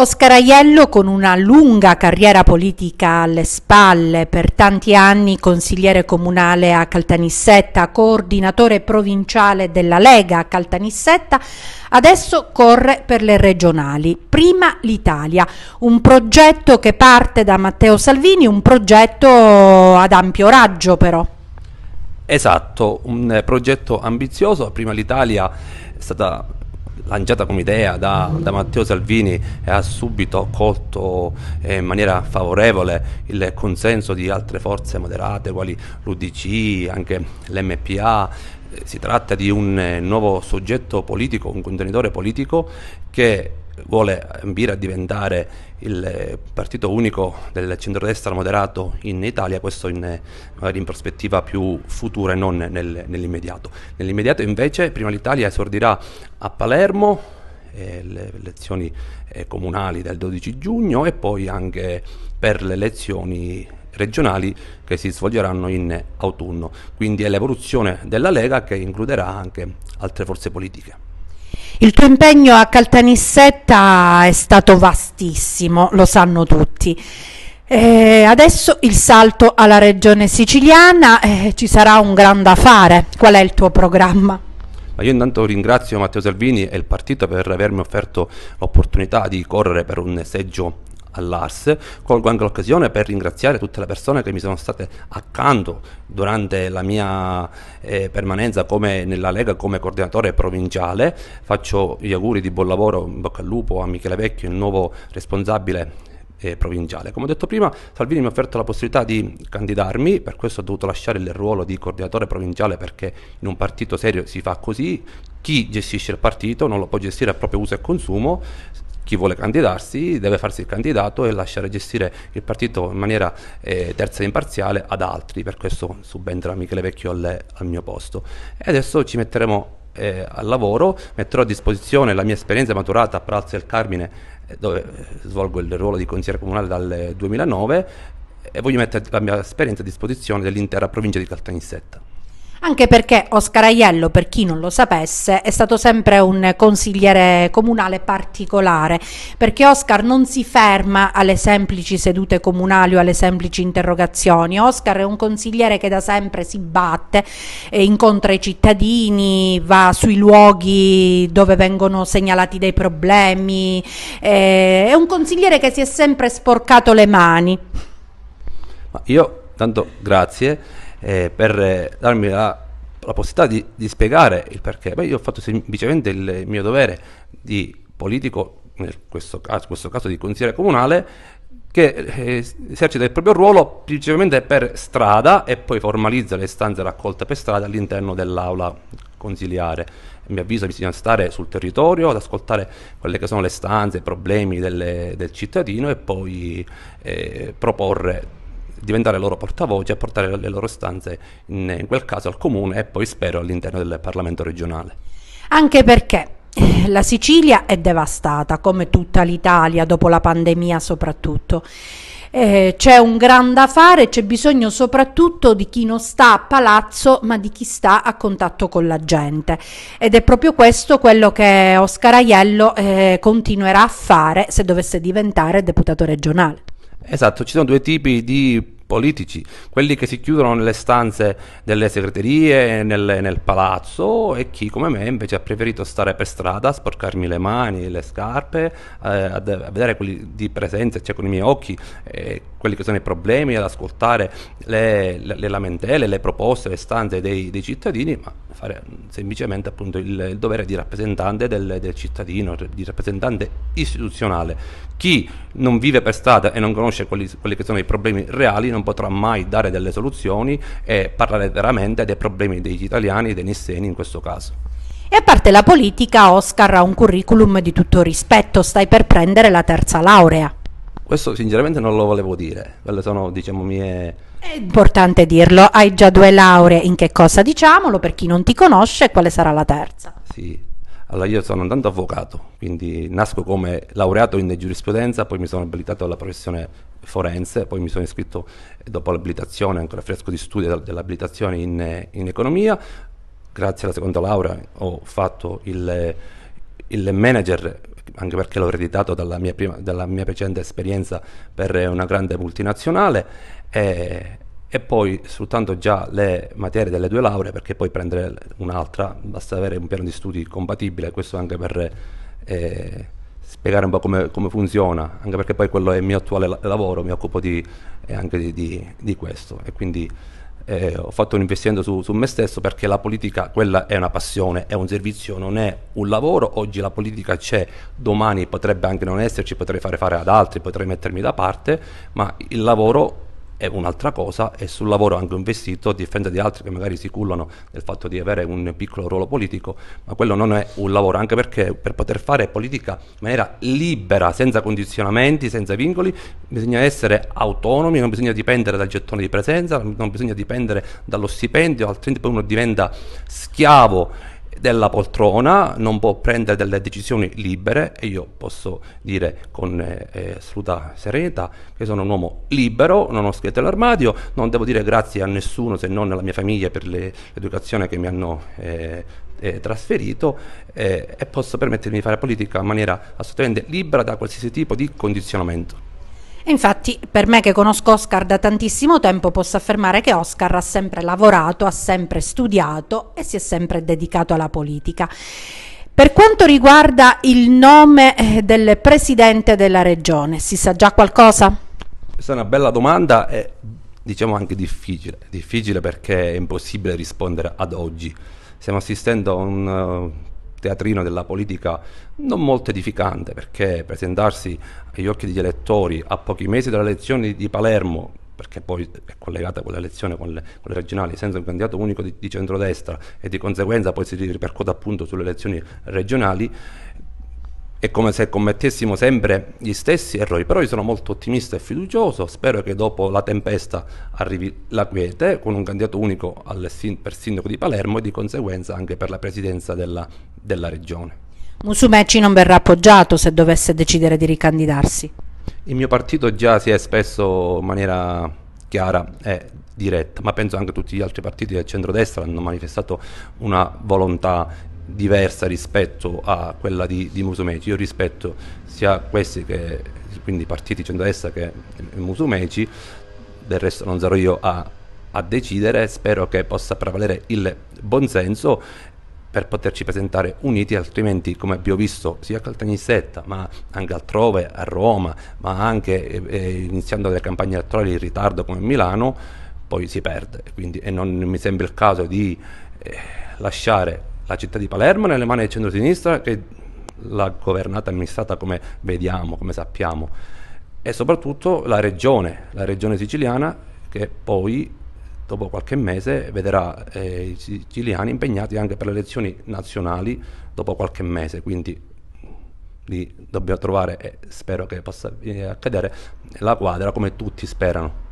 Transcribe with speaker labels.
Speaker 1: Oscar Aiello, con una lunga carriera politica alle spalle, per tanti anni consigliere comunale a Caltanissetta, coordinatore provinciale della Lega a Caltanissetta, adesso corre per le regionali. Prima l'Italia, un progetto che parte da Matteo Salvini, un progetto ad ampio raggio però.
Speaker 2: Esatto, un progetto ambizioso, prima l'Italia è stata lanciata come idea da, da, Matteo Salvini e ha subito colto eh, in maniera favorevole il consenso di altre forze moderate quali l'UDC, anche l'MPA. Si tratta di un eh, nuovo soggetto politico, un contenitore politico che vuole ambire a diventare il partito unico del centrodestra moderato in Italia, questo in, magari in prospettiva più futura e non nel, nell'immediato. Nell'immediato invece prima l'Italia esordirà a Palermo, eh, le elezioni eh, comunali del 12 giugno e poi anche per le elezioni regionali che si svolgeranno in autunno. Quindi è l'evoluzione della Lega che includerà anche altre forze politiche.
Speaker 1: Il tuo impegno a Caltanissetta è stato vastissimo, lo sanno tutti. Eh, adesso il salto alla regione siciliana, eh, ci sarà un gran da fare. Qual è il tuo programma?
Speaker 2: Ma io intanto ringrazio Matteo Salvini e il partito per avermi offerto l'opportunità di correre per un seggio all'Ars. Colgo anche l'occasione per ringraziare tutte le persone che mi sono state accanto durante la mia eh, permanenza come nella Lega come coordinatore provinciale. Faccio gli auguri di buon lavoro, in bocca al lupo a Michele Vecchio, il nuovo responsabile eh, provinciale. Come ho detto prima, Salvini mi ha offerto la possibilità di candidarmi, per questo ho dovuto lasciare il ruolo di coordinatore provinciale perché in un partito serio si fa così, chi gestisce il partito non lo può gestire a proprio uso e consumo, chi vuole candidarsi deve farsi il candidato e lasciare gestire il partito in maniera eh, terza e imparziale ad altri, per questo subentra Michele Vecchio al, al mio posto. E adesso ci metteremo eh, al lavoro, metterò a disposizione la mia esperienza maturata a Palazzo del Carmine, eh, dove eh, svolgo il ruolo di consigliere comunale dal 2009, e voglio mettere la mia esperienza a disposizione dell'intera provincia di Caltanissetta.
Speaker 1: Anche perché Oscar Aiello, per chi non lo sapesse, è stato sempre un consigliere comunale particolare, perché Oscar non si ferma alle semplici sedute comunali o alle semplici interrogazioni. Oscar è un consigliere che da sempre si batte, eh, incontra i cittadini, va sui luoghi dove vengono segnalati dei problemi, eh, è un consigliere che si è sempre sporcato le mani.
Speaker 2: Io, tanto grazie eh, per eh, darmi la, la possibilità di, di, spiegare il perché. Beh, io ho fatto semplicemente il mio dovere di politico, in questo caso, questo caso di consigliere comunale, che eh, esercita il proprio ruolo principalmente per strada e poi formalizza le istanze raccolte per strada all'interno dell'aula consiliare. A mio avviso bisogna stare sul territorio, ad ascoltare quelle che sono le stanze, i problemi delle, del cittadino e poi eh, proporre diventare loro portavoce e portare le loro stanze in, in quel caso al comune e poi spero all'interno del Parlamento regionale.
Speaker 1: Anche perché la Sicilia è devastata, come tutta l'Italia, dopo la pandemia soprattutto. Eh, c'è un gran da fare, c'è bisogno soprattutto di chi non sta a palazzo ma di chi sta a contatto con la gente ed è proprio questo quello che Oscar Aiello eh, continuerà a fare se dovesse diventare deputato regionale.
Speaker 2: Esatto, ci sono due tipi di politici, quelli che si chiudono nelle stanze delle segreterie, nel, nel palazzo e chi come me invece ha preferito stare per strada, sporcarmi le mani, le scarpe, eh, a, vedere quelli di presenza, cioè con i miei occhi, eh, quelli che sono i problemi, ad ascoltare le, le, le lamentele, le proposte, le stanze dei, dei, cittadini, ma fare semplicemente appunto il, il dovere di rappresentante del, del cittadino, cioè di rappresentante istituzionale. Chi non vive per strada e non conosce quelli, quelli che sono i problemi reali, non potrà mai dare delle soluzioni e parlare veramente dei problemi degli italiani e dei nisseni in questo caso.
Speaker 1: E a parte la politica, Oscar ha un curriculum di tutto rispetto, stai per prendere la terza laurea.
Speaker 2: Questo sinceramente non lo volevo dire, quelle sono diciamo mie... È
Speaker 1: importante dirlo, hai già due lauree, in che cosa diciamolo, per chi non ti conosce, quale sarà la terza?
Speaker 2: Sì, allora io sono andato avvocato, quindi nasco come laureato in giurisprudenza, poi mi sono abilitato alla professione forense, poi mi sono iscritto eh, dopo l'abilitazione, ancora fresco di studio dell'abilitazione in, eh, in economia, grazie alla seconda laurea ho fatto il, il manager anche perché l'ho ereditato dalla mia, prima, dalla mia precedente esperienza per una grande multinazionale e, e poi sfruttando già le materie delle due lauree, perché poi prendere un'altra, basta avere un piano di studi compatibile, questo anche per eh, spiegare un po' come, come, funziona, anche perché poi quello è il mio attuale lavoro, mi occupo di, eh, anche di, di, di, questo e quindi eh, ho fatto un investimento su, su, me stesso perché la politica, quella è una passione, è un servizio, non è un lavoro, oggi la politica c'è, domani potrebbe anche non esserci, potrei fare fare ad altri, potrei mettermi da parte, ma il lavoro è un'altra cosa e sul lavoro anche un vestito a differenza di altri che magari si cullano del fatto di avere un piccolo ruolo politico, ma quello non è un lavoro, anche perché per poter fare politica in maniera libera, senza condizionamenti, senza vincoli, bisogna essere autonomi, non bisogna dipendere dal gettone di presenza, non bisogna dipendere dallo stipendio, altrimenti poi uno diventa schiavo della poltrona, non può prendere delle decisioni libere e io posso dire con eh, eh assoluta serenità che sono un uomo libero, non ho scritto all'armadio, non devo dire grazie a nessuno se non alla mia famiglia per l'educazione che mi hanno eh, eh, trasferito eh, e posso permettermi di fare politica in maniera assolutamente libera da qualsiasi tipo di condizionamento.
Speaker 1: Infatti per me che conosco Oscar da tantissimo tempo posso affermare che Oscar ha sempre lavorato, ha sempre studiato e si è sempre dedicato alla politica. Per quanto riguarda il nome eh, del presidente della regione, si sa già qualcosa?
Speaker 2: Questa è una bella domanda e diciamo anche difficile, difficile perché è impossibile rispondere ad oggi. Stiamo assistendo a un uh, teatrino della politica non molto edificante perché presentarsi agli occhi degli elettori a pochi mesi dalle elezioni di Palermo perché poi è collegata quella elezione con le, con le regionali, senza un candidato unico di, di centrodestra e di conseguenza poi si ripercuota appunto sulle elezioni regionali, è come se commettessimo sempre gli stessi errori, però io sono molto ottimista e fiducioso, spero che dopo la tempesta arrivi la quiete con un candidato unico sin- per sindaco di Palermo e di conseguenza anche per la presidenza della, della regione.
Speaker 1: Musumeci non verrà appoggiato se dovesse decidere di ricandidarsi.
Speaker 2: Il mio partito già si è espresso in maniera chiara e diretta, ma penso anche tutti gli altri partiti del centrodestra hanno manifestato una volontà diversa rispetto a quella di, di Musumeci. Io rispetto sia questi che quindi partiti centro centrodestra che Musumeci, del resto non sarò io a, a decidere, spero che possa prevalere il buonsenso per poterci presentare uniti, altrimenti come abbiamo visto sia a Caltanissetta ma anche altrove, a Roma, ma anche eh, eh iniziando le campagne elettorali in ritardo come a Milano, poi si perde. Quindi, e non mi sembra il caso di eh, lasciare la città di Palermo nelle mani del centro-sinistra che l'ha governata e amministrata come vediamo, come sappiamo, e soprattutto la regione, la regione siciliana che poi dopo qualche mese vedrà eh, i siciliani impegnati anche per le elezioni nazionali dopo qualche mese, quindi lì dobbiamo trovare, e spero che possa eh, accadere, la quadra come tutti sperano.